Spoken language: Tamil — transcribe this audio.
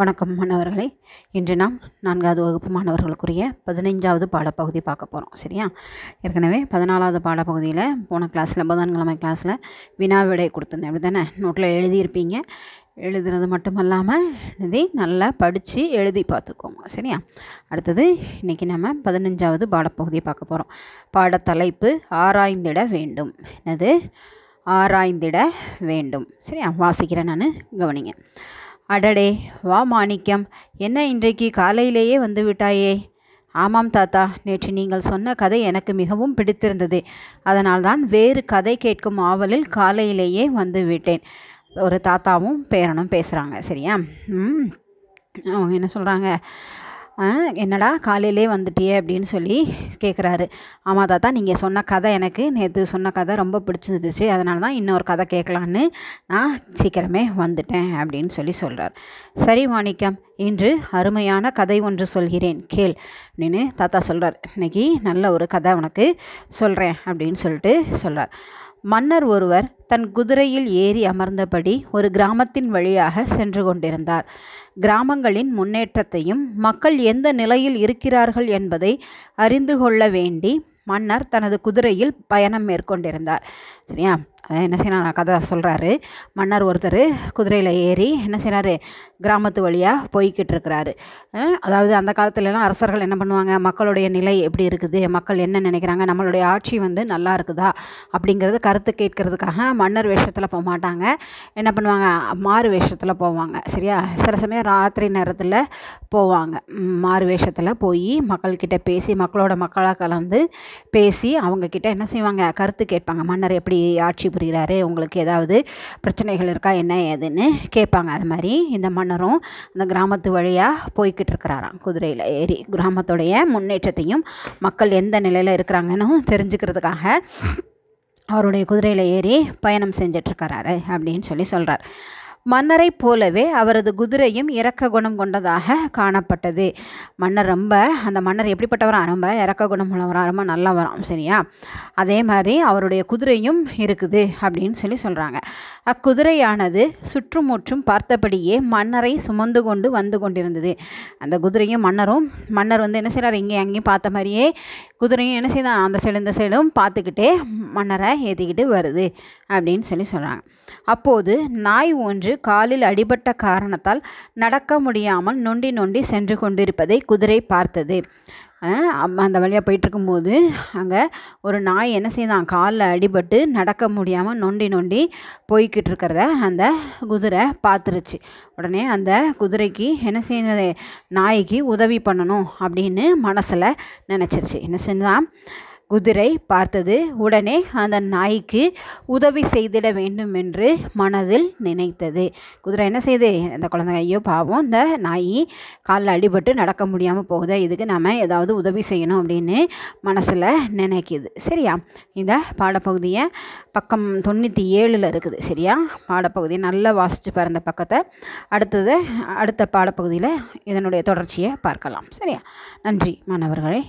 வணக்கம் மாணவர்களே இன்று நாம் நான்காவது வகுப்பு மாணவர்களுக்குரிய பதினைஞ்சாவது பாடப்பகுதி பார்க்க போகிறோம் சரியா ஏற்கனவே பதினாலாவது பாடப்பகுதியில் போன கிளாஸில் புதன்கிழமை கிளாஸில் வினா விடை கொடுத்துருந்தேன் அப்படி தானே நோட்டில் எழுதியிருப்பீங்க எழுதுறது மட்டுமல்லாமல் இதை நல்லா படித்து எழுதி பார்த்துக்கோங்க சரியா அடுத்தது இன்றைக்கி நம்ம பதினஞ்சாவது பாடப்பகுதியை பார்க்க போகிறோம் பாடத்தலைப்பு ஆராய்ந்திட வேண்டும் என்னது ஆராய்ந்திட வேண்டும் சரியா வாசிக்கிறேன் நான் கவனிங்க அடடே வா மாணிக்கம் என்ன இன்றைக்கு காலையிலேயே வந்து விட்டாயே ஆமாம் தாத்தா நேற்று நீங்கள் சொன்ன கதை எனக்கு மிகவும் பிடித்திருந்தது அதனால்தான் வேறு கதை கேட்கும் ஆவலில் காலையிலேயே வந்து விட்டேன் ஒரு தாத்தாவும் பேரனும் பேசுகிறாங்க சரியா அவங்க என்ன சொல்கிறாங்க என்னடா காலையிலே வந்துட்டியே அப்படின்னு சொல்லி கேட்குறாரு ஆமாம் தாத்தா நீங்கள் சொன்ன கதை எனக்கு நேற்று சொன்ன கதை ரொம்ப பிடிச்சிருந்துச்சு அதனால தான் இன்னொரு கதை கேட்கலான்னு நான் சீக்கிரமே வந்துட்டேன் அப்படின்னு சொல்லி சொல்கிறார் சரி மாணிக்கம் இன்று அருமையான கதை ஒன்று சொல்கிறேன் கேள் அப்படின்னு தாத்தா சொல்கிறார் இன்றைக்கி நல்ல ஒரு கதை உனக்கு சொல்கிறேன் அப்படின்னு சொல்லிட்டு சொல்கிறார் மன்னர் ஒருவர் தன் குதிரையில் ஏறி அமர்ந்தபடி ஒரு கிராமத்தின் வழியாக சென்று கொண்டிருந்தார் கிராமங்களின் முன்னேற்றத்தையும் மக்கள் எந்த நிலையில் இருக்கிறார்கள் என்பதை அறிந்து கொள்ள வேண்டி மன்னர் தனது குதிரையில் பயணம் மேற்கொண்டிருந்தார் சரியா என்ன செய்யணும் நான் கதை சொல்கிறாரு மன்னர் ஒருத்தர் குதிரையில் ஏறி என்ன செய்கிறாரு கிராமத்து வழியாக போய்கிட்டு இருக்கிறாரு அதாவது அந்த காலத்துலலாம் அரசர்கள் என்ன பண்ணுவாங்க மக்களுடைய நிலை எப்படி இருக்குது மக்கள் என்ன நினைக்கிறாங்க நம்மளுடைய ஆட்சி வந்து நல்லா இருக்குதா அப்படிங்கிறது கருத்து கேட்கறதுக்காக மன்னர் வேஷத்தில் போக மாட்டாங்க என்ன பண்ணுவாங்க மாறு வேஷத்தில் போவாங்க சரியா சில சமயம் ராத்திரி நேரத்தில் போவாங்க மாறு வேஷத்தில் போய் மக்கள்கிட்ட பேசி மக்களோட மக்களாக கலந்து பேசி அவங்கக்கிட்ட என்ன செய்வாங்க கருத்து கேட்பாங்க மன்னர் எப்படி ஆட்சி புரிகிறாரு உங்களுக்கு ஏதாவது பிரச்சனைகள் இருக்கா என்ன ஏதுன்னு கேட்பாங்க அது மாதிரி இந்த மன்னரும் அந்த கிராமத்து வழியாக போய்கிட்டு இருக்கிறாராம் குதிரையில் ஏறி கிராமத்துடைய முன்னேற்றத்தையும் மக்கள் எந்த நிலையில் இருக்கிறாங்கன்னு தெரிஞ்சுக்கிறதுக்காக அவருடைய குதிரையில் ஏறி பயணம் செஞ்சிட்ருக்கிறாரு அப்படின்னு சொல்லி சொல்கிறார் மன்னரைப் போலவே அவரது குதிரையும் இறக்க குணம் கொண்டதாக காணப்பட்டது மன்னர் ரொம்ப அந்த மன்னர் எப்படிப்பட்டவராக ரொம்ப இறக்க குணம் உள்ளவராக ரொம்ப வரும் சரியா அதே மாதிரி அவருடைய குதிரையும் இருக்குது அப்படின்னு சொல்லி சொல்கிறாங்க அக்குதிரையானது சுற்றுமுற்றும் பார்த்தபடியே மன்னரை சுமந்து கொண்டு வந்து கொண்டிருந்தது அந்த குதிரையும் மன்னரும் மன்னர் வந்து என்ன செய்கிறார் இங்கே அங்கேயும் பார்த்த மாதிரியே குதிரையும் என்ன செய்தான் அந்த சைடு இந்த சைடும் பார்த்துக்கிட்டே மன்னரை ஏற்றிக்கிட்டு வருது அப்படின்னு சொல்லி சொல்கிறாங்க அப்போது நாய் ஒன்று காலில் அடிபட்ட காரணத்தால் நடக்க முடியாமல் நொண்டி நொண்டி சென்று கொண்டிருப்பதை குதிரை பார்த்தது அந்த வழியாக போயிட்டுருக்கும்போது அங்கே ஒரு நாய் என்ன செய்தான் காலில் அடிபட்டு நடக்க முடியாமல் நொண்டி நொண்டி போய்கிட்டு இருக்கிறத அந்த குதிரை பார்த்துருச்சு உடனே அந்த குதிரைக்கு என்ன செய்யறது நாய்க்கு உதவி பண்ணணும் அப்படின்னு மனசில் நினச்சிருச்சு என்ன செஞ்சான் குதிரை பார்த்தது உடனே அந்த நாய்க்கு உதவி செய்திட வேண்டும் என்று மனதில் நினைத்தது குதிரை என்ன செய்து அந்த குழந்தை ஐயோ பாவம் இந்த நாய் காலில் அடிபட்டு நடக்க முடியாமல் போகுது இதுக்கு நம்ம ஏதாவது உதவி செய்யணும் அப்படின்னு மனசில் நினைக்கிது சரியா இந்த பாடப்பகுதியை பக்கம் தொண்ணூற்றி ஏழில் இருக்குது சரியா பாடப்பகுதியை நல்லா வாசித்து பிறந்த பக்கத்தை அடுத்தது அடுத்த பாடப்பகுதியில் இதனுடைய தொடர்ச்சியை பார்க்கலாம் சரியா நன்றி மாணவர்களே